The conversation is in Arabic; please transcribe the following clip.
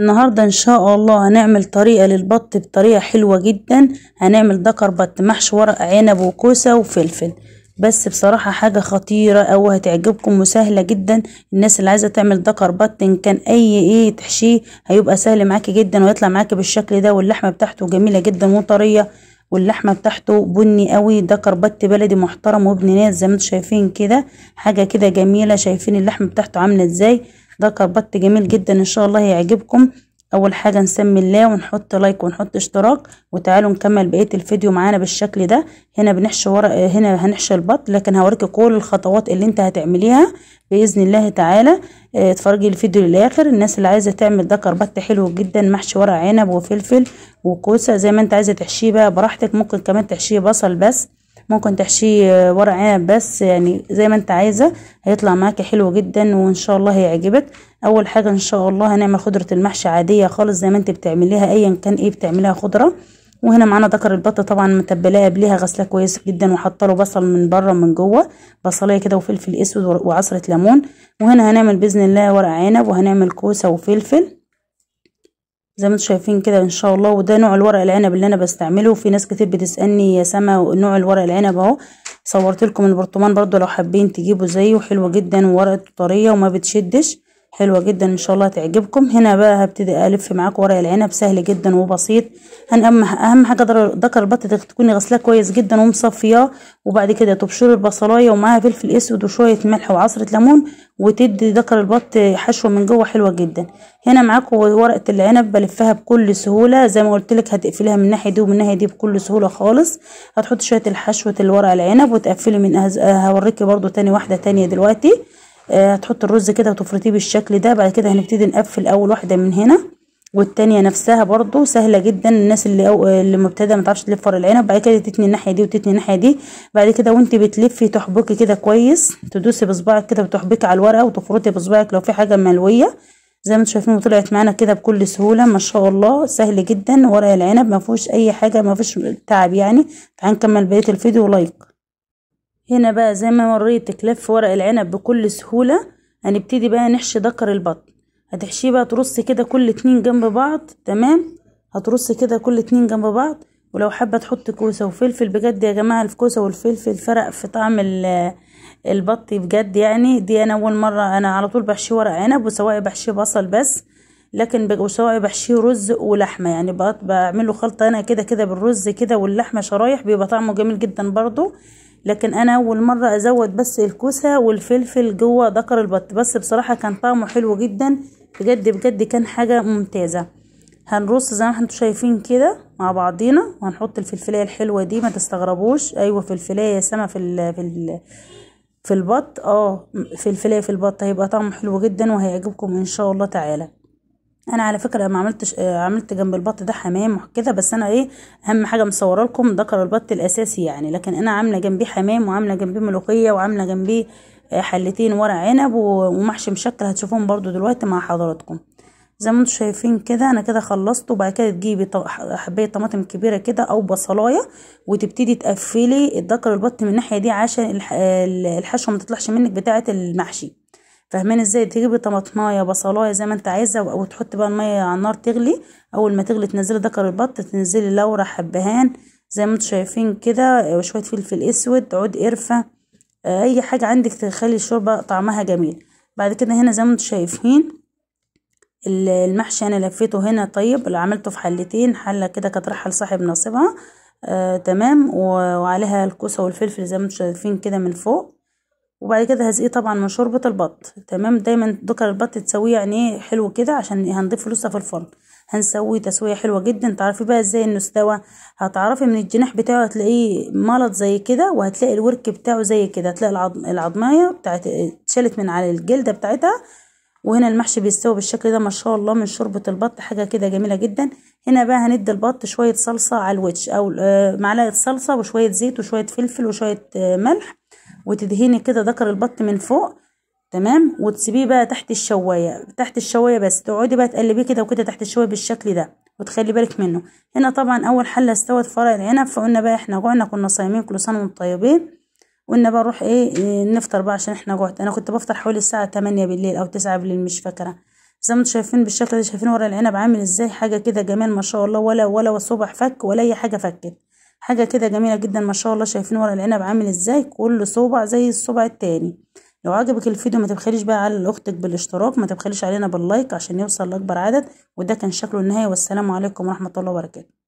النهاردة ان شاء الله هنعمل طريقة للبط بطريقة حلوة جدا هنعمل دكر بط محشي ورق عنب وكوسة وفلفل بس بصراحة حاجة خطيرة او هتعجبكم وسهلة جدا الناس اللي عايزة تعمل دكر بط ان كان اي ايه تحشيه هيبقى سهل معاكي جدا ويطلع معاكي بالشكل ده واللحمة بتاعته جميلة جدا وطرية واللحمه بتاعته بني قوي ده كربت بلدي محترم وابن ناس زي ما انتم شايفين كده حاجه كده جميله شايفين اللحمه بتاعته عامله ازاي ده كربت جميل جدا ان شاء الله هيعجبكم اول حاجة نسمي الله ونحط لايك ونحط اشتراك وتعالوا نكمل بقية الفيديو معانا بالشكل ده هنا بنحشي ورق هنا هنحشي البط لكن هوريكي كل الخطوات اللي انت هتعمليها باذن الله تعالى آه، اتفرجي الفيديو للاخر الناس اللي عايزة تعمل ده كربت حلو جدا محشي ورق عنب وفلفل وكوسة زي ما انت عايزة تحشيه بقى براحتك ممكن كمان تحشيه بصل بس ممكن تحشيه آه، ورق عنب بس يعني زي ما انت عايزه هيطلع معاكي حلو جدا وان شاء الله هيعجبك اول حاجه ان شاء الله هنعمل خضره المحشي عاديه خالص زي ما انت بتعمليها ايا كان ايه بتعمليها خضره وهنا معانا ذكر البط طبعا متبلاه قبليها غسله كويس جدا وحاطه له بصل من بره من جوه بصلية كده وفلفل اسود وعصره ليمون وهنا هنعمل باذن الله ورق عنب وهنعمل كوسه وفلفل زي ما انتم شايفين كده ان شاء الله وده نوع الورق العنب اللي انا بستعمله في ناس كتير بتسالني يا سما نوع الورق العنب اهو صورت لكم البرطمان برضو لو حابين تجيبوا زيه حلو جدا وورقته طريه وما بتشدش حلوة جدا ان شاء الله تعجبكم هنا بقى هبتدي الف معاك ورق العنب سهل جدا وبسيط هن اهم حاجة ذكر البطة تكوني غسلاه كويس جدا ومصفياه وبعد كده تبشري البصلاية ومعاها فلفل اسود وشوية ملح وعصرة ليمون وتدي ذكر البط حشوة من جوه حلوة جدا هنا معاك ورقة العنب بلفها بكل سهولة زي ما قلت لك هتقفليها من الناحية دي ومن الناحية دي بكل سهولة خالص هتحط شوية الحشوة الورق العنب وتقفلي من هوريكي برضو تاني واحدة تانية دلوقتي هتحط آه، الرز كده وتفرطيه بالشكل ده بعد كده هنبتدي نقفل اول واحده من هنا والتانية نفسها برضو سهلة جدا الناس اللي أو اللي مبتدئة ما تعرفش تلف ورق العنب بعد كده تتني الناحية دي وتتني الناحية دي بعد كده وانت بتلفي تحبكي كده كويس تدوسي بصبعك كده وتحبكي على الورقة وتفرطي بصبعك لو في حاجة ملوية زي ما انتم شايفين وطلعت معانا كده بكل سهولة ما شاء الله سهل جدا ورق العنب ما فيهوش أي حاجة ما فيش تعب يعني نكمل بقية الفيديو لايك هنا بقى زي ما وريتك لف ورق العنب بكل سهولة هنبتدي بقى نحشي دكر البطن هتحشيه بقى ترصي كده كل اتنين جنب بعض تمام هترصي كده كل اتنين جنب بعض ولو حابة تحط كوسة وفلفل بجد يا جماعة الكوسة والفلفل فرق في طعم البط بجد يعني دي انا اول مرة انا على طول بحشي ورق عنب وسواء بحشي بصل بس لكن وسواء بحشيه رز ولحمة يعني بعمله خلطة انا كده كده بالرز كده واللحمة شرايح بيبقى طعمه جميل جدا برضو لكن انا اول مره ازود بس الكوسه والفلفل جوه ذكر البط بس بصراحه كان طعمه حلو جدا بجد بجد كان حاجه ممتازه هنرص زي ما انتم شايفين كده مع بعضينا وهنحط الفلفلية الحلوه دي ما تستغربوش ايوه فلفلية يا سما في الـ في الـ في البط اه فلفلية في البط هيبقى طعمه حلو جدا وهيعجبكم ان شاء الله تعالى انا على فكره ما عملتش آه، عملت جنب البط ده حمام وكده بس انا ايه اهم حاجه مصوره لكم ذكر البط الاساسي يعني لكن انا عامله جنبيه حمام وعامله جنبيه ملوخيه وعامله جنبيه آه، حلتين ورق عنب ومحشي مشكل هتشوفوهم برضو دلوقتي مع حضراتكم زي ما انتم شايفين كده انا كده خلصت وبعد كده تجيبي حبايه طماطم كبيره كده او بصلايه وتبتدي تقفلي الذكر البط من الناحيه دي عشان آه، الحشوه ما تطلعش منك بتاعه المحشي فاهمين ازاي تجيبي طماطمايه بصلايه زي ما انت عايزه وتحطي بقى الميه على النار تغلي اول ما تغلي تنزلي دكر البط تنزلي لورا حبهان زي ما انتم شايفين كده وشويه آه، فلفل اسود عود قرفه آه، اي حاجه عندك تخلي الشوربه طعمها جميل بعد كده هنا زي ما انتم شايفين المحشي انا لفيته هنا طيب اللي عملته في حلتين حله كده كانت رايحه لصاحب نصيبها آه تمام وعليها الكوسه والفلفل زي ما انتم شايفين كده من فوق وبعد كده هسقيه طبعا من شوربه البط تمام دايما دكر البط تسويه يعني ايه حلو كده عشان هنضيف لسه في الفرن هنسويه تسويه حلوه جدا تعرفي بقى ازاي انه استوى هتعرفي من الجناح بتاعه هتلاقيه ملط زي كده وهتلاقي الورك بتاعه زي كده هتلاقي العظم العظمايه بتاعت اتشالت من على الجلده بتاعتها وهنا المحشي بيستوي بالشكل ده ما شاء الله من شوربه البط حاجه كده جميله جدا هنا بقى هندي البط شويه صلصه على الوتش او آه، معلقه صلصه وشويه زيت وشويه فلفل وشويه آه، ملح وتدهني كده ذكر البط من فوق تمام وتسيبيه بقى تحت الشوايه تحت الشوايه بس تقعدي بقى تقلبيه كده وكده تحت الشوايه بالشكل ده وتخلي بالك منه هنا طبعا اول حله استوت فرع العنب فقلنا بقى احنا جوعنا كنا صايمين كل سنه وانتم طيبين قلنا بقى نروح ايه, ايه نفطر بقى عشان احنا جوعت انا كنت بفطر حوالي الساعه 8 بالليل او 9 بالليل مش فاكره زي ما انتم شايفين بالشكل ده شايفين ورق العنب عامل ازاي حاجه كده جمال ما شاء الله ولا ولا صبح فك ولا اي حاجه فكت حاجة كده جميلة جدا ما شاء الله شايفين ورق العنب عامل ازاي كل صوبع زي الصوبع التاني لو عجبك الفيديو ما تبخليش بقى على اختك بالاشتراك ما تبخليش علينا باللايك عشان يوصل لاكبر عدد وده كان شكله النهايه والسلام عليكم ورحمة الله وبركاته